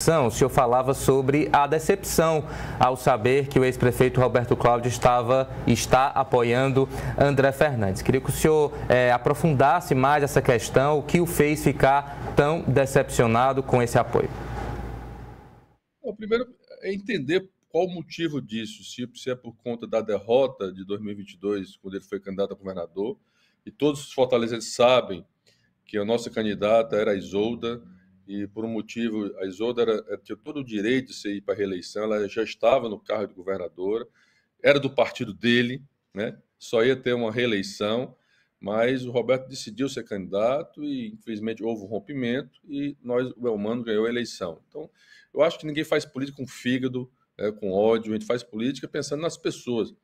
O senhor falava sobre a decepção ao saber que o ex-prefeito Roberto Cláudio estava está apoiando André Fernandes. Queria que o senhor é, aprofundasse mais essa questão, o que o fez ficar tão decepcionado com esse apoio. Bom, primeiro é entender qual o motivo disso, se é por conta da derrota de 2022, quando ele foi candidato a governador, e todos os fortalezenses sabem que a nossa candidata era a Isolda, e por um motivo a Isolda eh, tinha todo o direito de ser ir para a reeleição, ela já estava no cargo de governadora, era do partido dele, né? só ia ter uma reeleição, mas o Roberto decidiu ser candidato e infelizmente houve um rompimento e nós o Elmano ganhou a eleição. Então, eu acho que ninguém faz política com fígado, né, com ódio, a gente faz política pensando nas pessoas.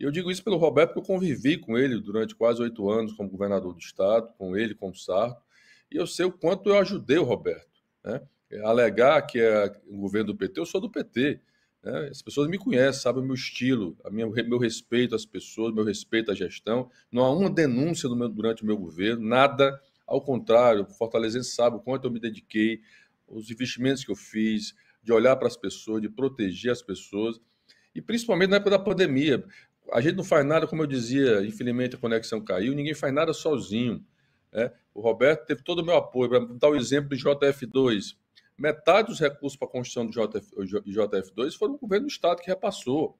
E eu digo isso pelo Roberto porque eu convivi com ele durante quase oito anos como governador do estado, com ele, com o Sarto, e eu sei o quanto eu ajudei o Roberto. Né? É, alegar que é o governo do PT, eu sou do PT. Né? As pessoas me conhecem, sabem o meu estilo, a minha, meu respeito às pessoas, meu respeito à gestão. Não há uma denúncia meu, durante o meu governo, nada. Ao contrário, o Fortalezense sabe o quanto eu me dediquei, os investimentos que eu fiz, de olhar para as pessoas, de proteger as pessoas. E principalmente na época da pandemia. A gente não faz nada, como eu dizia, infelizmente a conexão caiu, ninguém faz nada sozinho. Né? O Roberto teve todo o meu apoio. Para dar o exemplo do JF2, metade dos recursos para a construção do JF, JF2 foram o governo do Estado que repassou.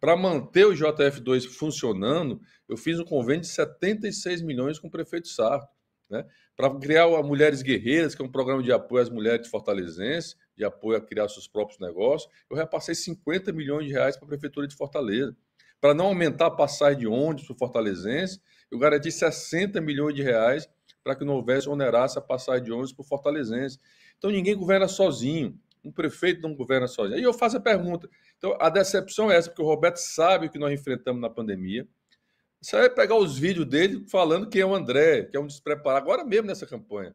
Para manter o JF2 funcionando, eu fiz um convênio de 76 milhões com o prefeito Sarto. Né? Para criar a Mulheres Guerreiras, que é um programa de apoio às mulheres de fortalezenses, de apoio a criar seus próprios negócios, eu repassei 50 milhões de reais para a Prefeitura de Fortaleza. Para não aumentar a passagem de ônibus para o fortalezense, eu garanti 60 milhões de reais para que não houvesse, onerasse a passagem de ônibus para Fortalezense. Então ninguém governa sozinho. Um prefeito não governa sozinho. Aí eu faço a pergunta. Então a decepção é essa, porque o Roberto sabe o que nós enfrentamos na pandemia. Você vai pegar os vídeos dele falando que é o André, que é um despreparado, agora mesmo nessa campanha.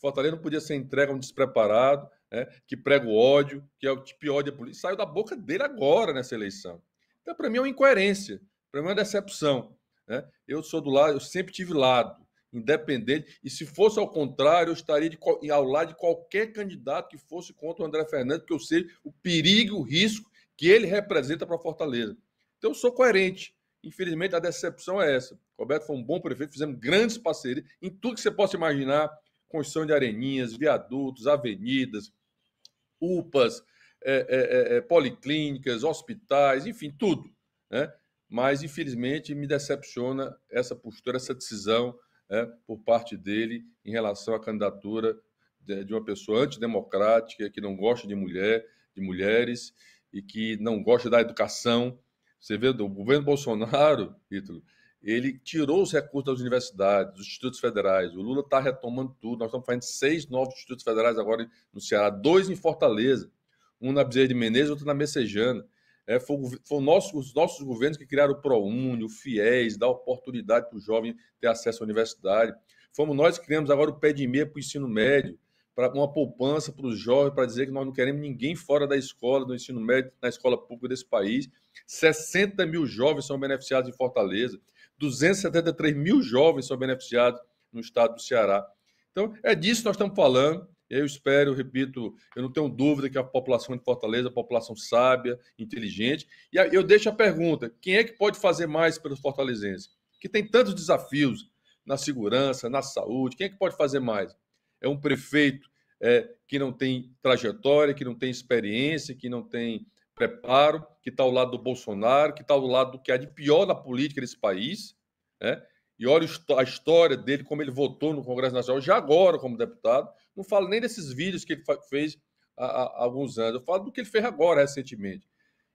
Fortaleza não podia ser entregue a um despreparado, né, que prega o ódio, que é o tipo ódio polícia Saiu da boca dele agora nessa eleição. Então, para mim, é uma incoerência, para mim, é uma decepção. Né? Eu sou do lado, eu sempre tive lado independente. E se fosse ao contrário, eu estaria de, ao lado de qualquer candidato que fosse contra o André Fernandes, porque eu sei o perigo, o risco que ele representa para Fortaleza. Então, eu sou coerente. Infelizmente, a decepção é essa. Roberto foi um bom prefeito, fizemos grandes parcerias em tudo que você possa imaginar: construção de areninhas, viadutos, avenidas, UPAs, é, é, é, é policlínicas, hospitais, enfim, tudo. Né? Mas, infelizmente, me decepciona essa postura, essa decisão é, por parte dele em relação à candidatura de, de uma pessoa antidemocrática, que não gosta de mulher, de mulheres e que não gosta da educação. Você vê, o governo Bolsonaro, Ítalo, ele tirou os recursos das universidades, dos institutos federais. O Lula está retomando tudo. Nós estamos fazendo seis novos institutos federais agora no Ceará, dois em Fortaleza, um na Bezerra de Menezes, outro na Messejana. É, foi, nosso, os nossos governos que criaram o ProUni, o FIES, dar oportunidade para o jovem ter acesso à universidade. Fomos nós que criamos agora o pé de meia para o ensino médio, para uma poupança para os jovens, para dizer que nós não queremos ninguém fora da escola, do ensino médio, na escola pública desse país. 60 mil jovens são beneficiados em Fortaleza, 273 mil jovens são beneficiados no estado do Ceará. Então, é disso que nós estamos falando. Eu espero, repito, eu não tenho dúvida que a população de Fortaleza, a população sábia, inteligente. E eu deixo a pergunta: quem é que pode fazer mais pelos fortalezenses? Que tem tantos desafios na segurança, na saúde, quem é que pode fazer mais? É um prefeito é, que não tem trajetória, que não tem experiência, que não tem preparo, que está ao lado do Bolsonaro, que está ao lado do que há de pior na política desse país, né? E olha a história dele, como ele votou no Congresso Nacional, já agora como deputado. Não falo nem desses vídeos que ele fez há, há alguns anos, eu falo do que ele fez agora, recentemente.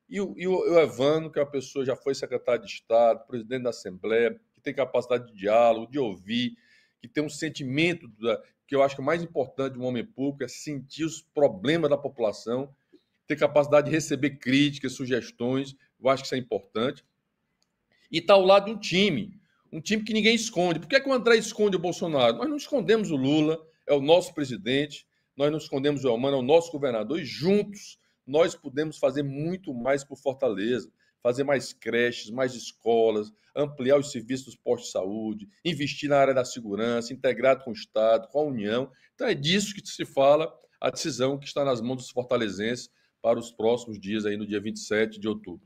E o, e o, que é uma pessoa já foi secretário de Estado, presidente da Assembleia, que tem capacidade de diálogo, de ouvir, que tem um sentimento da, que eu acho que é mais importante de um homem público é sentir os problemas da população, ter capacidade de receber críticas, sugestões, eu acho que isso é importante. E está ao lado de um time um time que ninguém esconde. Por que, é que o André esconde o Bolsonaro? Nós não escondemos o Lula, é o nosso presidente, nós não escondemos o Elmano, é o nosso governador, e juntos nós podemos fazer muito mais por Fortaleza. Fazer mais creches, mais escolas, ampliar os serviços dos postos de saúde, investir na área da segurança, integrado com o Estado, com a União. Então é disso que se fala a decisão que está nas mãos dos fortalezenses para os próximos dias, aí no dia 27 de outubro.